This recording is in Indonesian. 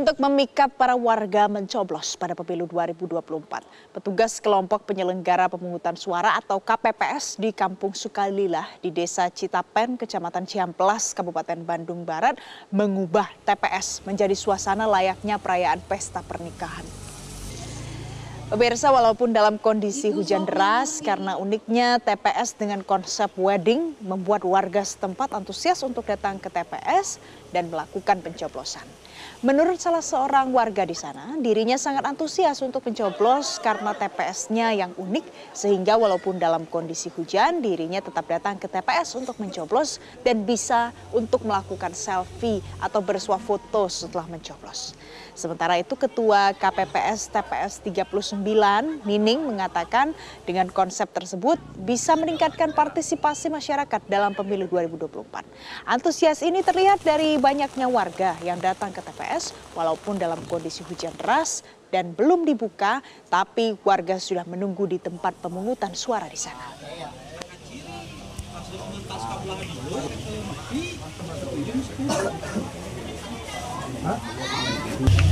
Untuk memikat para warga mencoblos pada pemilu 2024, petugas kelompok penyelenggara pemungutan suara atau KPPS di Kampung Sukalilah, di Desa Citapen, Kecamatan Ciamplas, Kabupaten Bandung Barat mengubah TPS menjadi suasana layaknya perayaan pesta pernikahan. Pemirsa walaupun dalam kondisi hujan deras karena uniknya TPS dengan konsep wedding membuat warga setempat antusias untuk datang ke TPS dan melakukan pencoblosan. Menurut salah seorang warga di sana, dirinya sangat antusias untuk mencoblos karena TPS-nya yang unik sehingga walaupun dalam kondisi hujan dirinya tetap datang ke TPS untuk mencoblos dan bisa untuk melakukan selfie atau bersuah foto setelah mencoblos. Sementara itu Ketua KPPS TPS 39 9, Nining mengatakan dengan konsep tersebut bisa meningkatkan partisipasi masyarakat dalam pemilu 2024. Antusias ini terlihat dari banyaknya warga yang datang ke TPS walaupun dalam kondisi hujan deras dan belum dibuka, tapi warga sudah menunggu di tempat pemungutan suara di sana. Hah?